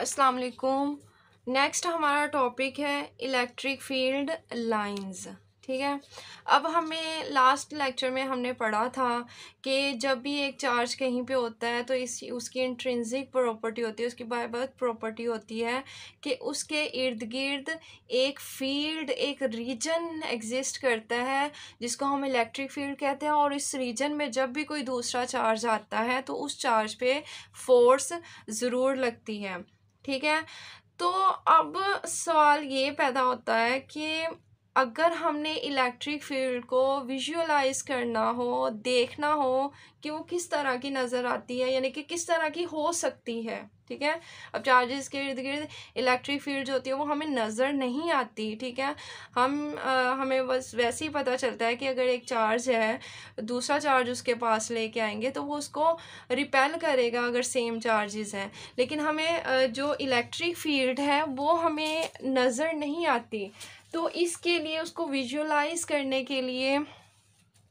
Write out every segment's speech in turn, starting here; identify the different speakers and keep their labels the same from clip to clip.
Speaker 1: अस्सलाम वालेकुम नेक्स्ट हमारा टॉपिक है इलेक्ट्रिक फील्ड लाइंस ठीक है अब हमें लास्ट लेक्चर में हमने पढ़ा था कि जब भी एक चार्ज कहीं पे होता है तो इस उसकी इंट्रिंसिक प्रॉपर्टी होती है उसकी बाय बर्थ प्रॉपर्टी होती है कि उसके इर्द गिर्द एक फील्ड एक रीजन एग्जिस्ट करता है जिसको हम इलेक्ट्रिक फील्ड कहते हैं और इस रीजन में जब भी कोई दूसरा चार्ज आता है तो उस चार्ज पर फोर्स ज़रूर लगती है ठीक है तो अब सवाल ये पैदा होता है कि अगर हमने इलेक्ट्रिक फील्ड को विजुअलाइज़ करना हो देखना हो कि वो किस तरह की नज़र आती है यानी कि किस तरह की हो सकती है ठीक है अब चार्जेस के इर्द गिर्द इलेक्ट्रिक फील्ड जो होती है वो हमें नज़र नहीं आती ठीक है हम आ, हमें बस वैसे ही पता चलता है कि अगर एक चार्ज है दूसरा चार्ज उसके पास लेके आएंगे तो वो उसको रिपेल करेगा अगर सेम चार्जेस हैं लेकिन हमें जो इलेक्ट्रिक फील्ड है वो हमें नज़र नहीं आती तो इसके लिए उसको विजुअलाइज करने के लिए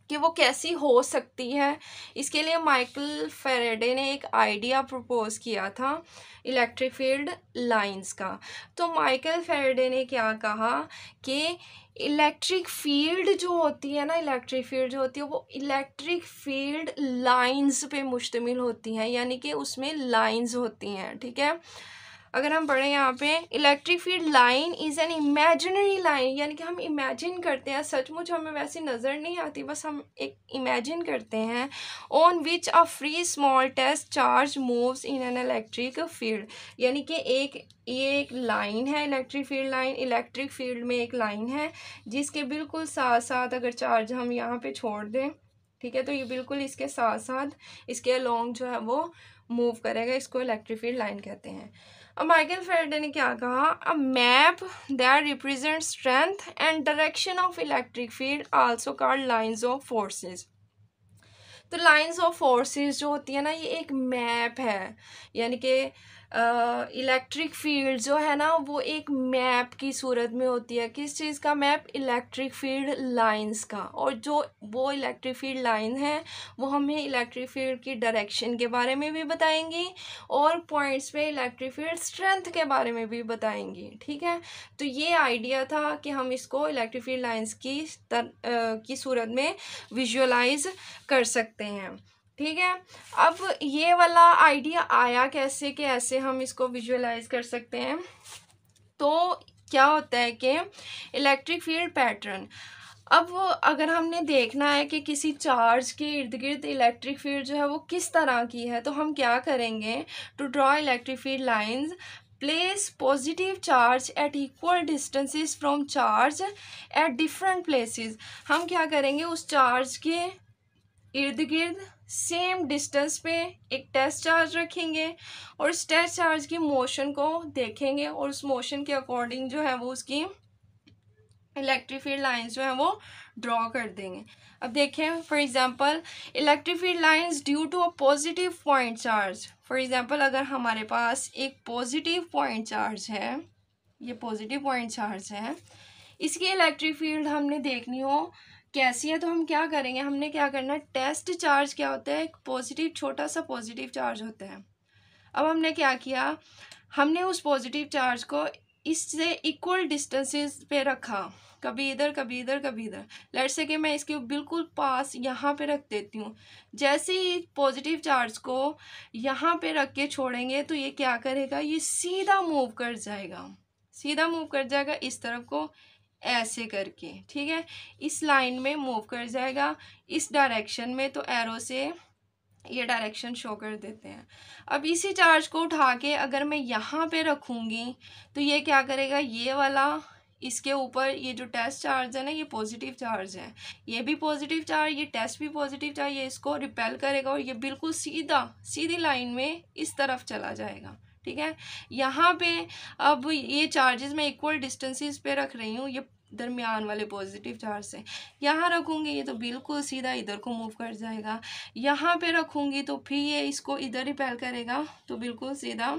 Speaker 1: कि वो कैसी हो सकती है इसके लिए माइकल फेरेडे ने एक आइडिया प्रपोज किया था इलेक्ट्रिक फील्ड लाइंस का तो माइकल फेरेडे ने क्या कहा कि इलेक्ट्रिक फील्ड जो होती है ना इलेक्ट्रिक फील्ड जो होती है वो इलेक्ट्रिक फील्ड लाइंस पे मुश्तमिल होती हैं यानी कि उसमें लाइंस होती हैं ठीक है अगर हम पढ़ें यहाँ पे electric field line is an imaginary line यानी कि हम इमेजिन करते हैं सचमुच हमें वैसी नज़र नहीं आती बस हम एक इमेजिन करते हैं on which a free small test charge moves in an electric field यानी कि एक ये एक लाइन है electric field line electric field में एक लाइन है जिसके बिल्कुल साथ साथ अगर चार्ज हम यहाँ पर छोड़ दें ठीक है तो ये बिल्कुल इसके साथ साथ इसके अलॉन्ग जो है वो मूव करेगा इसको इलेक्ट्रिक फील्ड लाइन कहते हैं अब माइकल फेरडे ने क्या कहा a map that represent strength and direction of electric field also called lines of forces तो लाइंस ऑफ फोर्सेस जो होती है ना ये एक मैप है यानी कि इलेक्ट्रिक फील्ड जो है ना वो एक मैप की सूरत में होती है किस चीज़ का मैप इलेक्ट्रिक फील्ड लाइंस का और जो वो इलेक्ट्रिक फील्ड लाइन है वो हमें इलेक्ट्रिक फील्ड की डायरेक्शन के बारे में भी बताएंगी और पॉइंट्स पे इलेक्ट्रिक फील्ड स्ट्रेंथ के बारे में भी बताएंगी ठीक है तो ये आइडिया था कि हम इसको इलेक्ट्रिक फील्ड लाइन्स की तर, आ, की सूरत में विजुअलाइज कर सकते हैं ठीक है अब ये वाला आइडिया आया कैसे कि ऐसे हम इसको विजुअलाइज कर सकते हैं तो क्या होता है कि इलेक्ट्रिक फील्ड पैटर्न अब अगर हमने देखना है कि किसी चार्ज के इर्द गिर्द इलेक्ट्रिक फील्ड जो है वो किस तरह की है तो हम क्या करेंगे to draw electric field lines place positive charge at equal distances from charge at different places हम क्या करेंगे उस चार्ज के इर्द गिर्द सेम डिस्टेंस पे एक टेस्ट चार्ज रखेंगे और उस टेस्ट चार्ज की मोशन को देखेंगे और उस मोशन के अकॉर्डिंग जो है वो उसकी फील्ड लाइंस जो है वो ड्रॉ कर देंगे अब देखें for example field lines due to a positive point charge for example अगर हमारे पास एक पॉजिटिव पॉइंट चार्ज है ये पॉजिटिव पॉइंट चार्ज है इसकी इलेक्ट्रिक फील्ड हमने देखनी हो कैसी है तो हम क्या करेंगे हमने क्या करना है टेस्ट चार्ज क्या होता है एक पॉजिटिव छोटा सा पॉजिटिव चार्ज होता है अब हमने क्या किया हमने उस पॉजिटिव चार्ज को इससे इक्वल डिस्टेंसेस पे रखा कभी इधर कभी इधर कभी इधर लेट्स से कि मैं इसके बिल्कुल पास यहाँ पे रख देती हूँ जैसे ही पॉजिटिव चार्ज को यहाँ पे रख के छोड़ेंगे तो ये क्या करेगा ये सीधा मूव कर जाएगा सीधा मूव कर जाएगा इस तरफ को ऐसे करके ठीक है इस लाइन में मूव कर जाएगा इस डायरेक्शन में तो एरो से ये डायरेक्शन शो कर देते हैं अब इसी चार्ज को उठा के अगर मैं यहाँ पे रखूँगी तो ये क्या करेगा ये वाला इसके ऊपर ये जो टेस्ट चार्ज है ना ये पॉजिटिव चार्ज है ये भी पॉजिटिव चार्ज ये टेस्ट भी पॉजिटिव चार्ज ये इसको रिपेल करेगा और ये बिल्कुल सीधा सीधी लाइन में इस तरफ चला जाएगा ठीक है यहाँ पे अब ये चार्जेस मैं इक्वल डिस्टेंसेस पे रख रही हूँ ये दरमियान वाले पॉजिटिव चार्ज से यहाँ रखूँगी ये तो बिल्कुल सीधा इधर को मूव कर जाएगा यहाँ पे रखूँगी तो फिर ये इसको इधर ही पहल करेगा तो बिल्कुल सीधा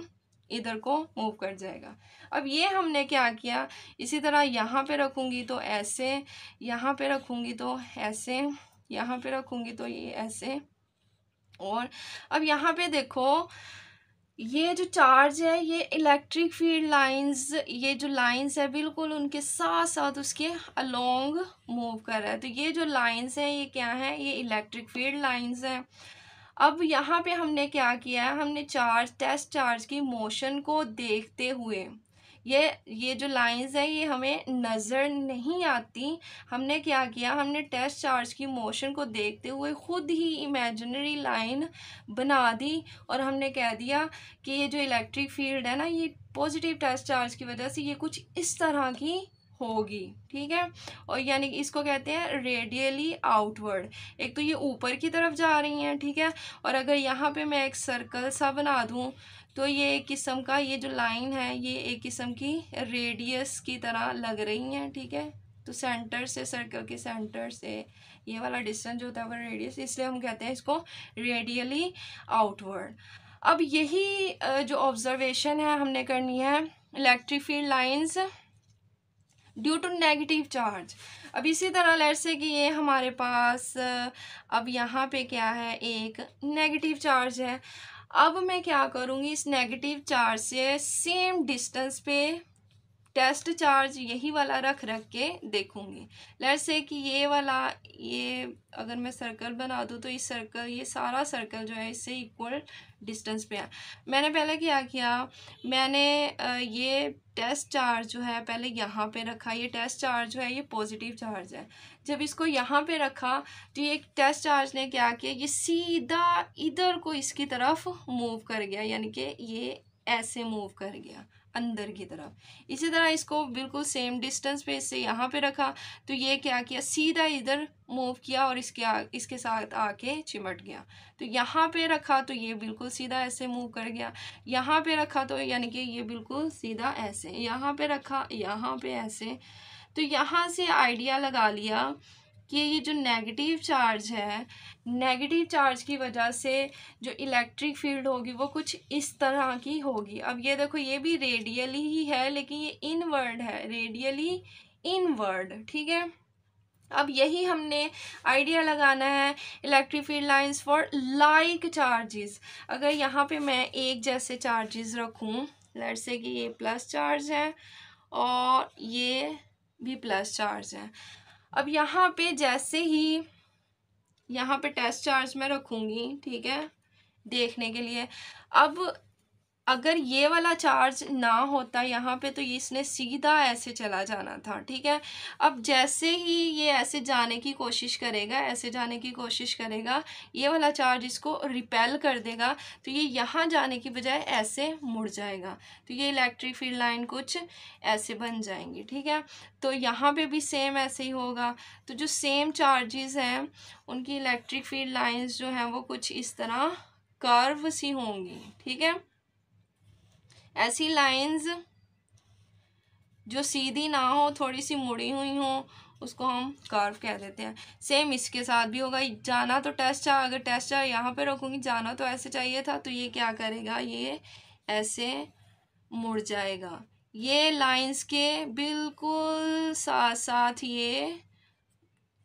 Speaker 1: इधर को मूव कर जाएगा अब ये हमने क्या किया इसी तरह यहाँ पे रखूँगी तो ऐसे यहाँ पे रखूँगी तो ऐसे यहाँ पे रखूँगी तो ये ऐसे और अब यहाँ पे देखो ये जो चार्ज है ये इलेक्ट्रिक फील्ड लाइंस ये जो लाइंस है बिल्कुल उनके साथ साथ उसके अलोंग मूव कर रहा है तो ये जो लाइंस हैं ये क्या है ये इलेक्ट्रिक फील्ड लाइंस हैं अब यहाँ पे हमने क्या किया है हमने चार्ज टेस्ट चार्ज की मोशन को देखते हुए ये ये जो लाइंस हैं ये हमें नज़र नहीं आती हमने क्या किया हमने टेस्ट चार्ज की मोशन को देखते हुए ख़ुद ही इमेजनरी लाइन बना दी और हमने कह दिया कि ये जो इलेक्ट्रिक फील्ड है ना ये पॉजिटिव टेस्ट चार्ज की वजह से ये कुछ इस तरह की होगी ठीक है और यानी इसको कहते हैं रेडियली आउटवर्ड एक तो ये ऊपर की तरफ जा रही हैं ठीक है और अगर यहाँ पे मैं एक सर्कल सा बना दूँ तो ये एक किस्म का ये जो लाइन है ये एक किस्म की रेडियस की तरह लग रही हैं ठीक है तो सेंटर से सर्कल के सेंटर से ये वाला डिस्टेंस जो होता है वो रेडियस इसलिए हम कहते हैं इसको रेडियली आउटवर्ड अब यही जो ऑब्जर्वेशन है हमने करनी है electric field lines due to negative charge अब इसी तरह लैसे से कि ये हमारे पास अब यहाँ पे क्या है एक नेगेटिव चार्ज है अब मैं क्या करूँगी इस नेगेटिव चार्ज से सेम डिस्टेंस पे टेस्ट चार्ज यही वाला रख रख के देखूँगी लेट्स से कि ये वाला ये अगर मैं सर्कल बना दूँ तो इस सर्कल ये सारा सर्कल जो है इससे इक्वल डिस्टेंस पे आया मैंने पहले क्या किया मैंने ये टेस्ट चार्ज जो है पहले यहाँ पे रखा ये टेस्ट चार्ज जो है ये पॉजिटिव चार्ज है जब इसको यहाँ पे रखा तो ये टेस्ट चार्ज ने क्या किया ये सीधा इधर को इसकी तरफ मूव कर गया यानी कि ये ऐसे मूव कर गया अंदर की तरफ इसी तरह इसको बिल्कुल सेम डिस्टेंस पे इससे यहाँ पे रखा तो ये क्या किया सीधा इधर मूव किया और इसके आ, इसके साथ आके चिमट गया तो यहाँ पे रखा तो ये बिल्कुल सीधा ऐसे मूव कर गया यहाँ पे रखा तो यानी कि ये बिल्कुल सीधा ऐसे यहाँ पे रखा यहाँ पे ऐसे तो यहाँ से आइडिया लगा लिया कि ये जो नेगेटिव चार्ज है नेगेटिव चार्ज की वजह से जो इलेक्ट्रिक फील्ड होगी वो कुछ इस तरह की होगी अब ये देखो ये भी रेडियली ही है लेकिन ये इनवर्ड है रेडियली इनवर्ड ठीक है अब यही हमने आइडिया लगाना है electric field lines for like charges अगर यहाँ पे मैं एक जैसे चार्जेस रखूँ लेट से कि ये प्लस चार्ज है और ये भी प्लस चार्ज है अब यहाँ पे जैसे ही यहाँ पे टेस्ट चार्ज मैं रखूँगी ठीक है देखने के लिए अब अगर ये वाला चार्ज ना होता यहाँ पे तो इसने सीधा ऐसे चला जाना था ठीक है अब जैसे ही ये ऐसे जाने की कोशिश करेगा ऐसे जाने की कोशिश करेगा ये वाला चार्ज इसको रिपेल कर देगा तो ये यहाँ जाने की बजाय ऐसे मुड़ जाएगा तो ये इलेक्ट्रिक फील्ड लाइन कुछ ऐसे बन जाएंगी ठीक है तो यहाँ पर भी सेम ऐसे ही होगा तो जो सेम चार्जेस हैं उनकी इलेक्ट्रिक फील्ड लाइन्स जो हैं वो कुछ इस तरह कर्व सी होंगी ठीक है ऐसी लाइंस जो सीधी ना हो थोड़ी सी मुड़ी हुई हो उसको हम कर्व कह देते हैं सेम इसके साथ भी होगा जाना तो टेस्ट चार अगर टेस्ट चार यहाँ पे रखूँगी जाना तो ऐसे चाहिए था तो ये क्या करेगा ये ऐसे मुड़ जाएगा ये लाइंस के बिल्कुल साथ साथ ये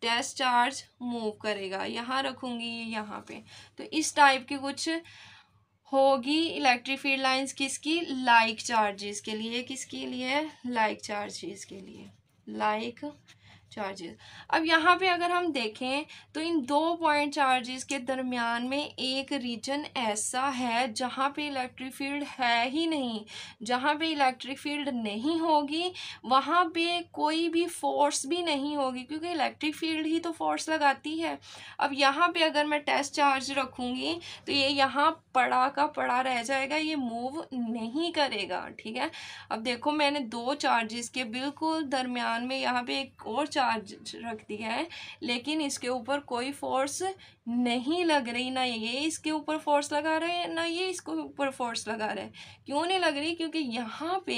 Speaker 1: टेस्ट चार्ज मूव करेगा यहाँ रखूँगी ये यहाँ पे तो इस टाइप के कुछ होगी इलेक्ट्रिक फील्ड लाइंस किसकी लाइक चार्जेस के लिए किसके लिए लाइक चार्जेस के लिए लाइक चार्जेस अब यहाँ पे अगर हम देखें तो इन दो पॉइंट चार्जेस के दरमियान में एक रीजन ऐसा है जहाँ पे इलेक्ट्रिक फील्ड है ही नहीं जहाँ पे इलेक्ट्रिक फील्ड नहीं होगी वहाँ पे कोई भी फोर्स भी नहीं होगी क्योंकि इलेक्ट्रिक फील्ड ही तो फोर्स लगाती है अब यहाँ पे अगर मैं टेस्ट चार्ज रखूँगी तो ये यहाँ पड़ा का पड़ा रह जाएगा ये मूव नहीं करेगा ठीक है अब देखो मैंने दो चार्जेस के बिल्कुल दरमियान में यहाँ पर एक और चार्ज चार्ज रख दिया है लेकिन इसके ऊपर कोई फोर्स नहीं लग रही ना ये इसके ऊपर फोर्स लगा रहे हैं ना ये इसके ऊपर फोर्स लगा रहे हैं क्यों नहीं लग रही क्योंकि यहाँ पे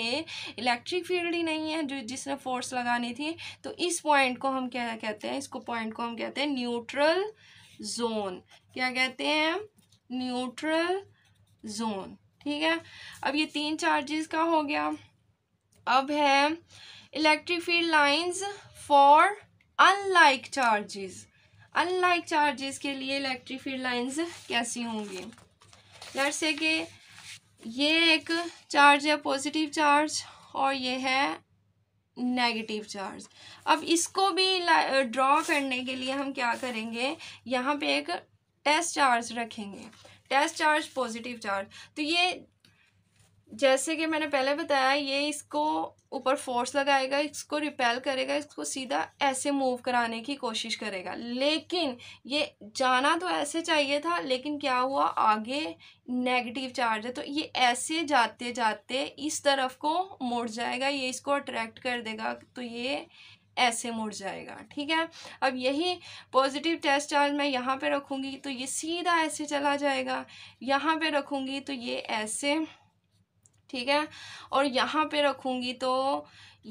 Speaker 1: इलेक्ट्रिक फील्ड ही नहीं है जो जिसने फोर्स लगानी थी तो इस पॉइंट को हम क्या कहते हैं इसको पॉइंट को हम कहते हैं न्यूट्रल जोन क्या कहते हैं न्यूट्रल जोन ठीक है अब ये तीन चार्जेस का हो गया अब है electric field lines for unlike charges unlike charges के लिए इलेक्ट्रिक फील्ड लाइंस कैसी होंगी लेट्स से कि ये एक चार्ज है पॉजिटिव चार्ज और ये है नेगेटिव चार्ज अब इसको भी ड्रॉ करने के लिए हम क्या करेंगे यहाँ पे एक टेस्ट चार्ज रखेंगे टेस्ट चार्ज पॉजिटिव चार्ज तो ये जैसे कि मैंने पहले बताया ये इसको ऊपर फोर्स लगाएगा इसको रिपेल करेगा इसको सीधा ऐसे मूव कराने की कोशिश करेगा लेकिन ये जाना तो ऐसे चाहिए था लेकिन क्या हुआ आगे नेगेटिव चार्ज है तो ये ऐसे जाते जाते इस तरफ को मुड़ जाएगा ये इसको अट्रैक्ट कर देगा तो ये ऐसे मुड़ जाएगा ठीक है अब यही पॉजिटिव टेस्ट चार्ज मैं यहाँ पर रखूँगी तो ये सीधा ऐसे चला जाएगा यहाँ पर रखूँगी तो ये ऐसे ठीक है और यहाँ पे रखूँगी तो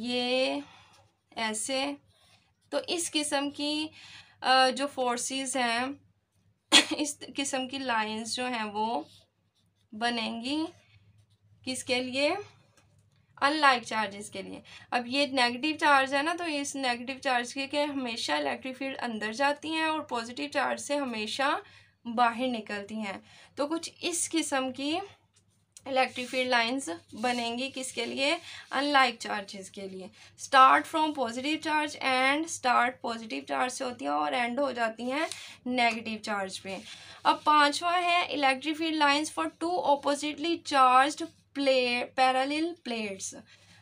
Speaker 1: ये ऐसे तो इस किस्म की जो फोर्सेस हैं इस किस्म की लाइंस जो हैं वो बनेंगी किसके लिए अनलाइक चार्जेस के लिए अब ये नेगेटिव चार्ज है ना तो इस नेगेटिव चार्ज के, के हमेशा इलेक्ट्रिक फील्ड अंदर जाती हैं और पॉजिटिव चार्ज से हमेशा बाहर निकलती हैं तो कुछ इस किस्म की इलेक्ट्रिक फील्ड लाइंस बनेंगी किसके लिए अनलाइक चार्जेस के लिए start from positive charge and start positive charge से होती हैं और एंड हो जाती हैं नेगेटिव चार्ज पे अब पांचवा है electric field lines for two oppositely charged play parallel plates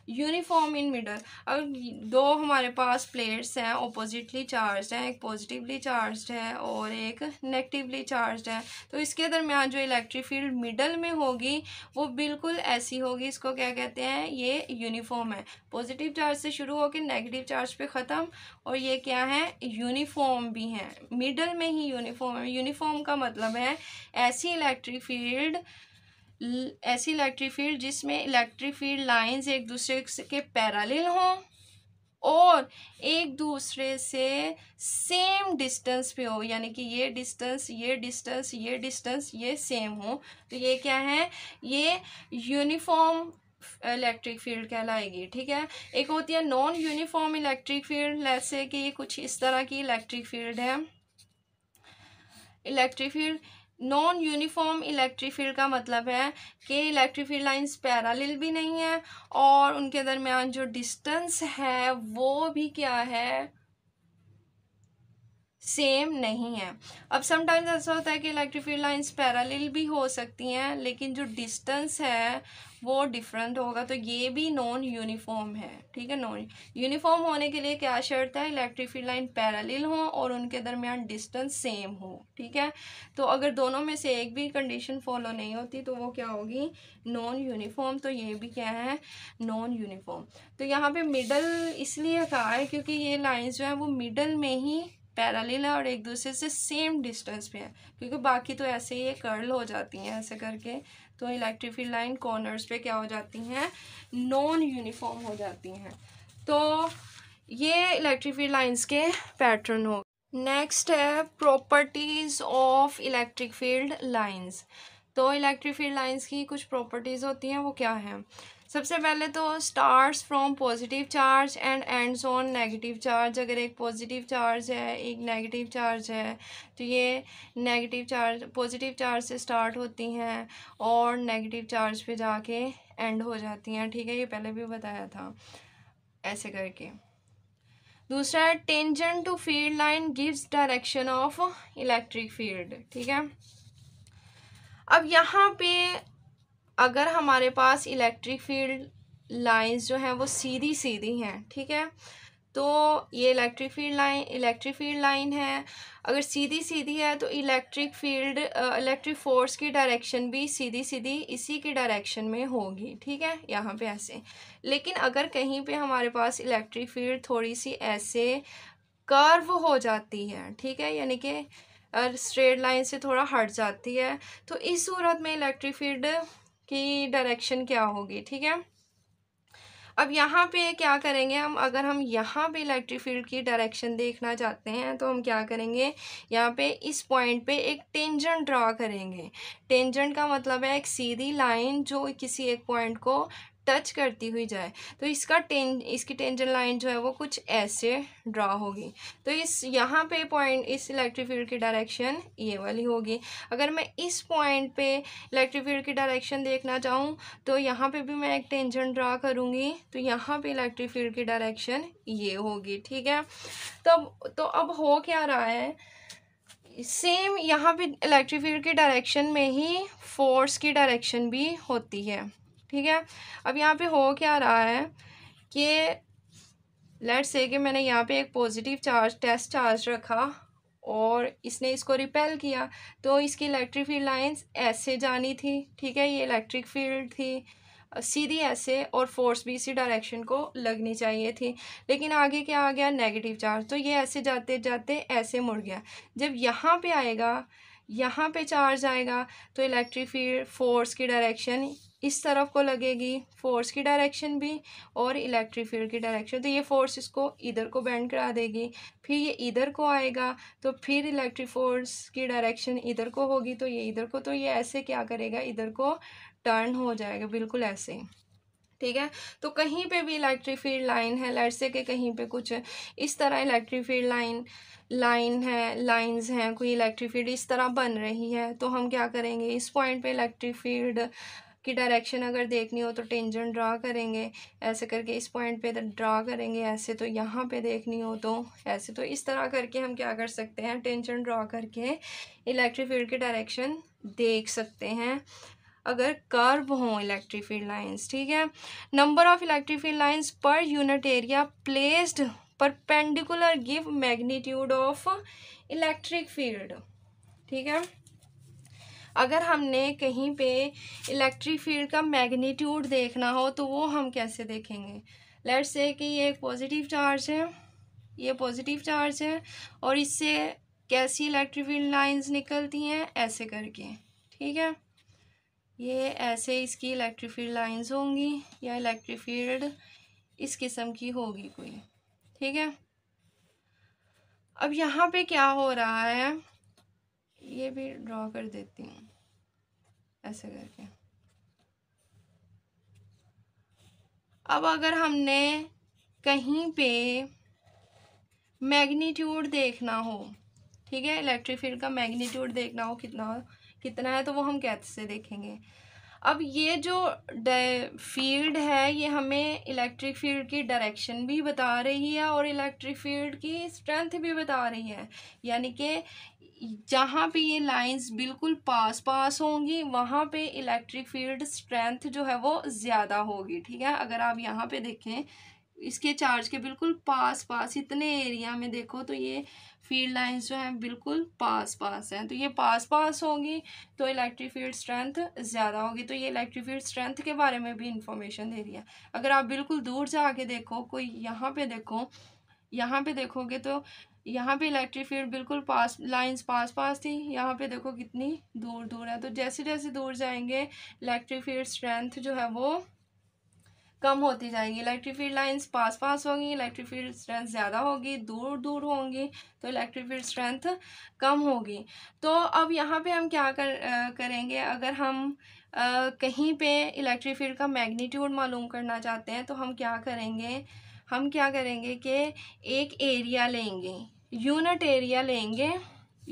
Speaker 1: uniform in middle अगर दो हमारे पास प्लेट्स हैं ओपोजिटली चार्ज हैं एक पॉजिटिवली चार्ज है और एक नेगेटिवली चार्ज है तो इसके दरमियान जो इलेक्ट्रिक फील्ड मिडल में होगी वो बिल्कुल ऐसी होगी इसको क्या कहते हैं ये यूनिफॉर्म है पॉजिटिव चार्ज से शुरू होकर नेगेटिव चार्ज पे ख़त्म और ये क्या है यूनिफॉर्म भी हैं मिडल में ही यूनिफॉर्म है यूनिफॉर्म का मतलब है ऐसी इलेक्ट्रिक फील्ड ऐसी इलेक्ट्रिक फील्ड जिसमें इलेक्ट्रिक फील्ड लाइंस एक दूसरे के पैरेलल हों और एक दूसरे से सेम डिस्टेंस पे हो यानी कि ये डिस्टेंस ये डिस्टेंस ये डिस्टेंस ये सेम हो तो ये क्या है ये यूनिफॉर्म इलेक्ट्रिक फील्ड कहलाएगी ठीक है एक होती है नॉन यूनिफॉर्म इलेक्ट्रिक फील्ड जैसे कि ये कुछ इस तरह की इलेक्ट्रिक फील्ड है electric field non uniform electric field का मतलब है कि इलेक्ट्रिक फील्ड लाइंस पैरालिल भी नहीं है और उनके दरमियान जो डिस्टेंस है वो भी क्या है सेम नहीं है अब समटाइम्स ऐसा होता है कि इलेक्ट्रिक फील्ड पैरालील भी हो सकती हैं लेकिन जो डिस्टेंस है वो डिफरेंट होगा तो ये भी नॉन यूनिफॉर्म है ठीक है नॉन यूनिफॉर्म होने के लिए क्या शर्त है इलेक्ट्रिक फील्ड लाइन पैरालील हो और उनके दरमियान डिस्टेंस सेम हो ठीक है तो अगर दोनों में से एक भी कंडीशन फॉलो नहीं होती तो वो क्या होगी नॉन यूनिफॉर्म तो ये भी क्या है नॉन यूनिफॉर्म तो यहाँ पे मिडल इसलिए कहा है क्योंकि ये लाइन्स जो है वो मिडल में ही पैरालील है और एक दूसरे से सेम डिस्टेंस पे है क्योंकि बाकी तो ऐसे ही कर्ल हो जाती हैं ऐसे करके तो इलेक्ट्रिफी लाइन कॉर्नर्स पे क्या हो जाती हैं नॉन यूनिफॉर्म हो जाती हैं तो ये इलेक्ट्रिफी लाइन्स के पैटर्न हो नेक्स्ट है properties of electric field lines तो इलेक्ट्रिक फील्ड लाइंस की कुछ प्रॉपर्टीज़ होती हैं वो क्या हैं सबसे पहले तो starts from positive charge and ends on negative charge अगर एक पॉजिटिव चार्ज है एक नेगेटिव चार्ज है तो ये नेगेटिव चार्ज पॉजिटिव चार्ज से स्टार्ट होती हैं और नेगेटिव चार्ज पे जाके एंड हो जाती हैं ठीक है ये पहले भी बताया था ऐसे करके दूसरा है tangent to field line gives direction of electric field ठीक है अब यहाँ पे अगर हमारे पास इलेक्ट्रिक फील्ड लाइंस जो हैं वो सीधी सीधी हैं ठीक है तो ये electric field line electric field line है अगर सीधी सीधी है तो इलेक्ट्रिक फील्ड इलेक्ट्रिक फोर्स की डायरेक्शन भी सीधी सीधी इसी की डायरेक्शन में होगी ठीक है यहाँ पे ऐसे लेकिन अगर कहीं पे हमारे पास इलेक्ट्रिक फील्ड थोड़ी सी ऐसे कर्व हो जाती है ठीक है यानी कि और स्ट्रेट लाइन से थोड़ा हट जाती है तो इस सूरत में इलेक्ट्रिक फील्ड की डायरेक्शन क्या होगी ठीक है अब यहाँ पे क्या करेंगे हम अगर हम यहाँ पे इलेक्ट्रिक फील्ड की डायरेक्शन देखना चाहते हैं तो हम क्या करेंगे यहाँ पे इस पॉइंट पे एक टेंजेंट ड्रा करेंगे टेंजेंट का मतलब है एक सीधी लाइन जो किसी एक पॉइंट को टच करती हुई जाए तो इसका टें इसकी टेंजन लाइन जो है वो कुछ ऐसे ड्रा होगी तो इस यहाँ पे पॉइंट इस इलेक्ट्रिक फील्ड की डायरेक्शन ये वाली होगी अगर मैं इस पॉइंट पे इलेक्ट्रिक फील्ड की डायरेक्शन देखना चाहूँ तो यहाँ पे भी मैं एक टेंजन ड्रा करूँगी तो यहाँ पे इलेक्ट्रिक फील्ड की डायरेक्शन ये होगी ठीक है तब तो, तो अब हो क्या रहा है सेम यहाँ पे इलेक्ट्रिक फील्ड की डायरेक्शन में ही फोर्स की डायरेक्शन भी होती है ठीक है अब यहाँ पे हो क्या रहा है कि लेट्स से कि मैंने यहाँ पे एक पॉजिटिव चार्ज टेस्ट चार्ज रखा और इसने इसको रिपेल किया तो इसकी इलेक्ट्रिक फील्ड लाइंस ऐसे जानी थी ठीक है ये इलेक्ट्रिक फील्ड थी सीधी ऐसे और फोर्स भी इसी डायरेक्शन को लगनी चाहिए थी लेकिन आगे क्या आ गया नेगेटिव चार्ज तो ये ऐसे जाते जाते ऐसे मुड़ गया जब यहाँ पे आएगा यहाँ पे चार्ज आएगा तो इलेक्ट्रिक फील्ड फोर्स की डायरेक्शन इस तरफ को लगेगी फोर्स की डायरेक्शन भी और इलेक्ट्रिक फील्ड की डायरेक्शन तो ये फोर्स इसको इधर को बैंड करा देगी फिर ये इधर को आएगा तो फिर इलेक्ट्रिक फोर्स की डायरेक्शन इधर को होगी तो ये इधर को तो ये ऐसे क्या करेगा इधर को टर्न हो जाएगा बिल्कुल ऐसे ठीक है तो कहीं पे भी इलेक्ट्रिक फील्ड लाइन है लाइट से के कहीं पे कुछ इस तरह इलेक्ट्रिक फील्ड लाइन लाइन है लाइंस हैं कोई इलेक्ट्रिक फील्ड इस तरह बन रही है तो हम क्या करेंगे इस पॉइंट पे इलेक्ट्रिक फील्ड की डायरेक्शन अगर देखनी हो तो टेंजन ड्रा करेंगे ऐसे करके इस पॉइंट पे ड्रा करेंगे ऐसे तो यहाँ पे देखनी हो तो ऐसे तो इस तरह करके हम क्या कर सकते हैं टेंजन ड्रा करके इलेक्ट्रिक फील्ड की डायरेक्शन देख सकते हैं अगर कर्व हो इलेक्ट्रिक फील्ड लाइंस ठीक है number of electric field lines per unit area placed perpendicular give magnitude of electric field ठीक है अगर हमने कहीं पे इलेक्ट्रिक फील्ड का मैग्नीट्यूड देखना हो तो वो हम कैसे देखेंगे लेट्स से कि ये एक पॉजिटिव चार्ज है ये पॉजिटिव चार्ज है और इससे कैसी इलेक्ट्रिक फील्ड लाइंस निकलती हैं ऐसे करके ठीक है ये ऐसे इसकी इलेक्ट्रिक फील्ड लाइंस होंगी या इलेक्ट्रिक फील्ड इस किस्म की होगी कोई ठीक है अब यहाँ पे क्या हो रहा है ये भी ड्रॉ कर देती हूँ ऐसे करके अब अगर हमने कहीं पे मैग्नीट्यूड देखना हो ठीक है इलेक्ट्रिक फील्ड का मैग्नीट्यूड देखना हो कितना कितना है तो वो हम कैसे देखेंगे अब ये जो फील्ड है ये हमें इलेक्ट्रिक फील्ड की डायरेक्शन भी बता रही है और इलेक्ट्रिक फील्ड की स्ट्रेंथ भी बता रही है यानी कि जहाँ पे ये लाइंस बिल्कुल पास पास होंगी वहाँ पे इलेक्ट्रिक फील्ड स्ट्रेंथ जो है वो ज़्यादा होगी ठीक है अगर आप यहाँ पे देखें इसके चार्ज के बिल्कुल पास पास इतने एरिया में देखो तो ये फील्ड लाइंस जो हैं बिल्कुल पास पास हैं तो ये पास पास होंगी तो इलेक्ट्रिक फील्ड स्ट्रेंथ ज़्यादा होगी तो ये इलेक्ट्रिक फील्ड स्ट्रेंथ के बारे में भी इंफॉर्मेशन दे रही है अगर आप बिल्कुल दूर जा के देखो कोई यहाँ पे देखो यहाँ पे देखोगे तो यहाँ पे इलेक्ट्रिक फील्ड बिल्कुल पास लाइंस पास पास थी यहाँ पे देखो कितनी दूर दूर है तो जैसे जैसे दूर जाएंगे इलेक्ट्रिक फील्ड स्ट्रेंथ जो है वो कम होती जाएंगी इलेक्ट्रिक फील्ड लाइन्स पास पास होंगी इलेक्ट्रिक फील्ड स्ट्रेंथ ज़्यादा होगी दूर दूर होंगी तो इलेक्ट्रिक फील्ड स्ट्रेंथ कम होगी तो अब यहाँ पे हम क्या कर आ, करेंगे अगर हम आ, कहीं पे इलेक्ट्रिक फील्ड का मैग्नीट्यूड मालूम करना चाहते हैं तो हम क्या करेंगे हम क्या करेंगे कि एक एरिया लेंगे यूनिट एरिया लेंगे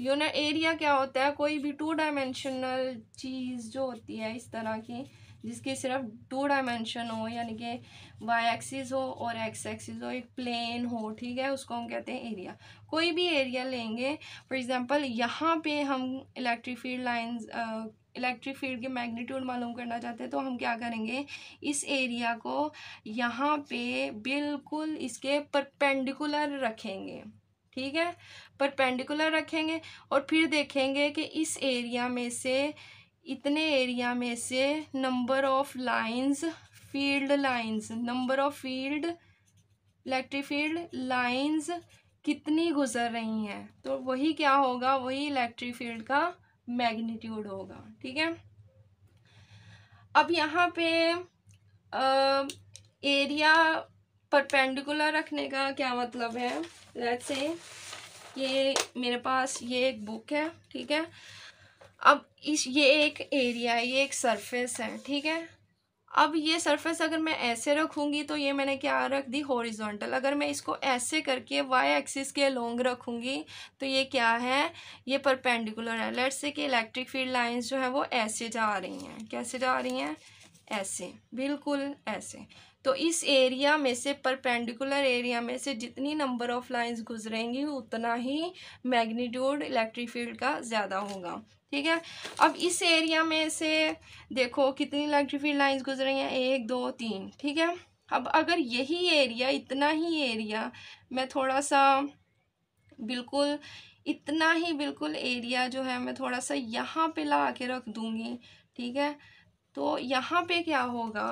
Speaker 1: यूनिट एरिया क्या होता है कोई भी टू डायमेंशनल चीज़ जो होती है इस तरह की जिसके सिर्फ टू डायमेंशन हो यानी कि वाई एक्सिस हो और एक्स एक्सिस हो एक प्लेन हो ठीक है उसको हम कहते हैं एरिया कोई भी एरिया लेंगे फॉर एग्ज़ाम्पल यहाँ पे हम electric field lines electric field के मैग्नीट्यूड मालूम करना चाहते हैं तो हम क्या करेंगे इस एरिया को यहाँ पे बिल्कुल इसके परपेंडिकुलर रखेंगे ठीक है परपेंडिकुलर रखेंगे और फिर देखेंगे कि इस एरिया में से इतने एरिया में से number of lines field lines number of field electric field lines कितनी गुजर रही हैं तो वही क्या होगा वही इलेक्ट्रिक फील्ड का मैग्नीट्यूड होगा ठीक है अब यहाँ पे आ, एरिया परपेंडिकुलर रखने का क्या मतलब है लेट्स से ये मेरे पास ये एक बुक है ठीक है अब इस ये एक एरिया है ये एक सरफेस है ठीक है अब ये सरफेस अगर मैं ऐसे रखूँगी तो ये मैंने क्या रख दी हॉरिजॉन्टल अगर मैं इसको ऐसे करके वाई एक्सिस के लॉन्ग रखूँगी तो ये क्या है ये परपेंडिकुलर है लेट्स से कि इलेक्ट्रिक फील्ड लाइंस जो है वो ऐसे जा रही हैं कैसे जा रही हैं ऐसे बिल्कुल ऐसे तो इस एरिया में से परपेंडिकुलर एरिया में से जितनी नंबर ऑफ लाइन्स गुजरेंगी उतना ही मैग्नीट्यूड इलेक्ट्रिक फील्ड का ज़्यादा होगा ठीक है अब इस एरिया में से देखो कितनी इलेक्ट्रिफिक लाइन्स गुजर रही हैं एक दो तीन ठीक है अब अगर यही एरिया इतना ही एरिया मैं थोड़ा सा बिल्कुल इतना ही बिल्कुल एरिया जो है मैं थोड़ा सा यहाँ पे ला के रख दूँगी ठीक है तो यहाँ पे क्या होगा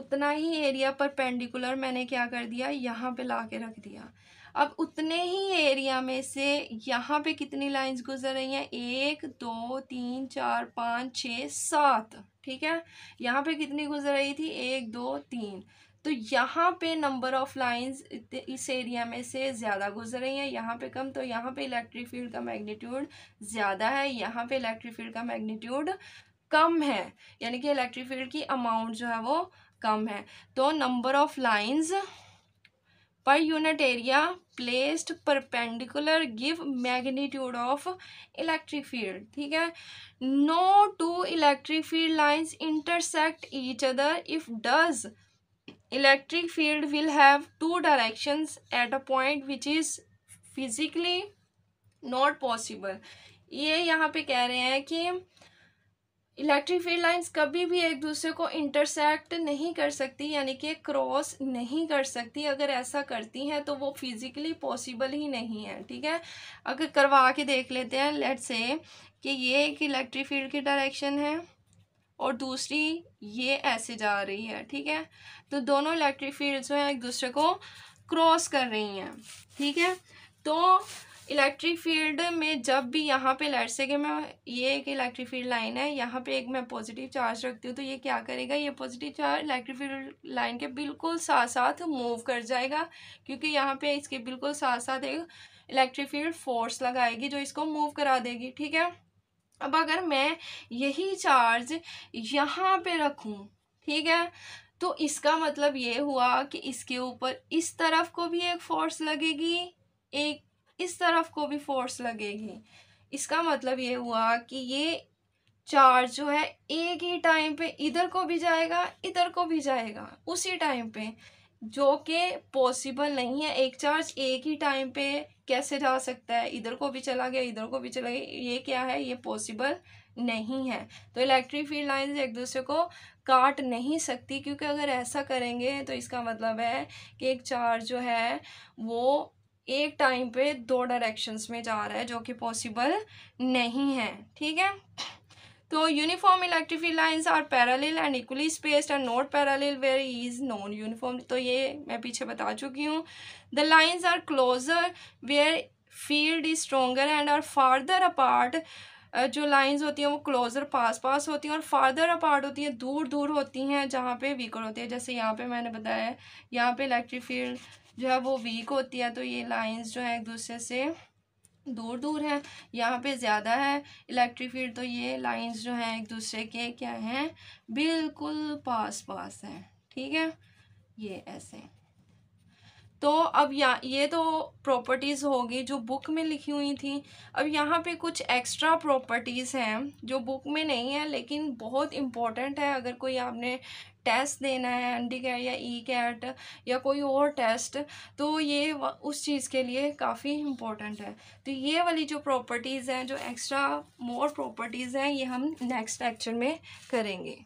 Speaker 1: उतना ही एरिया पर पेंडिकुलर मैंने क्या कर दिया यहाँ पे ला के रख दिया अब उतने ही एरिया में से यहाँ पे कितनी लाइंस गुजर रही हैं एक दो तीन चार पाँच छः सात ठीक है यहाँ पे कितनी गुजर रही थी एक दो तीन तो यहाँ पे नंबर ऑफ लाइंस इस एरिया में से ज़्यादा गुजर रही हैं यहाँ पे कम तो यहाँ पे इलेक्ट्रिक फील्ड का मैग्नीट्यूड ज़्यादा है यहाँ पे इलेक्ट्रिक फील्ड का मैग्नीट्यूड कम है यानी कि इलेक्ट्रिक फील्ड की अमाउंट जो है वो कम है तो number of lines per unit area placed perpendicular give magnitude of electric field ठीक है no two electric field lines intersect each other if does electric field will have two directions at a point which is physically not possible ये यहाँ पे कह रहे हैं कि electric field lines कभी भी एक दूसरे को इंटरसेक्ट नहीं कर सकती यानी कि क्रॉस नहीं कर सकती अगर ऐसा करती हैं तो वो फिज़िकली पॉसिबल ही नहीं है ठीक है अगर करवा के देख लेते हैं लेट से कि ये एक इलेक्ट्रिक फील्ड की डायरेक्शन है और दूसरी ये ऐसे जा रही है ठीक है तो दोनों इलेक्ट्रिक फील्ड जो हैं एक दूसरे को क्रॉस कर रही हैं ठीक है तो इलेक्ट्रिक फील्ड में जब भी यहाँ पे लाइट से मैं ये एक इलेक्ट्रिक फील्ड लाइन है यहाँ पे एक मैं पॉजिटिव चार्ज रखती हूँ तो ये क्या करेगा ये positive charge electric field line के बिल्कुल साथ साथ मूव कर जाएगा क्योंकि यहाँ पे इसके बिल्कुल साथ साथ एक इलेक्ट्रिक फील्ड फोर्स लगाएगी जो इसको मूव करा देगी ठीक है अब अगर मैं यही चार्ज यहाँ पर रखूँ ठीक है तो इसका मतलब ये हुआ कि इसके ऊपर इस तरफ को भी एक फोर्स लगेगी एक इस तरफ को भी फोर्स लगेगी इसका मतलब ये हुआ कि ये चार्ज जो है एक ही टाइम पे इधर को भी जाएगा इधर को भी जाएगा उसी टाइम पे जो कि पॉसिबल नहीं है एक चार्ज एक ही टाइम पे कैसे जा सकता है इधर को भी चला गया इधर को भी चला गया ये क्या है ये पॉसिबल नहीं है तो इलेक्ट्रिक फील्ड लाइन्स एक दूसरे को काट नहीं सकती क्योंकि अगर ऐसा करेंगे तो इसका मतलब है कि एक चार्ज जो है वो एक टाइम पे दो डायरेक्शंस में जा रहा है जो कि पॉसिबल नहीं है ठीक है तो uniform electric lines are parallel and equally spaced and not parallel where is non uniform तो ये मैं पीछे बता चुकी हूँ the lines are closer where field is stronger and are farther apart जो लाइंस होती हैं वो क्लोज़र पास पास होती हैं और फार्दर अपार्ट होती हैं दूर दूर होती हैं जहाँ पे वीकर होती है जैसे यहाँ पे मैंने बताया यहाँ पे इलेक्ट्रिक फील्ड जो है वो वीक होती है तो ये लाइंस जो है एक दूसरे से दूर दूर है यहाँ पे ज़्यादा है इलेक्ट्रिक फील्ड तो ये लाइंस जो हैं एक दूसरे के क्या हैं बिल्कुल पास पास हैं ठीक है ये ऐसे तो अब यहाँ ये तो प्रॉपर्टीज़ होगी जो बुक में लिखी हुई थी अब यहाँ पे कुछ एक्स्ट्रा प्रॉपर्टीज़ हैं जो बुक में नहीं है लेकिन बहुत इम्पॉर्टेंट है अगर कोई आपने टेस्ट देना है एन डी कैट या ई e कैट या कोई और टेस्ट तो ये उस चीज़ के लिए काफ़ी इम्पोर्टेंट है तो ये वाली जो प्रॉपर्टीज़ हैं जो एक्स्ट्रा मोर प्रॉपर्टीज़ हैं ये हम नेक्स्ट लेक्चर में करेंगे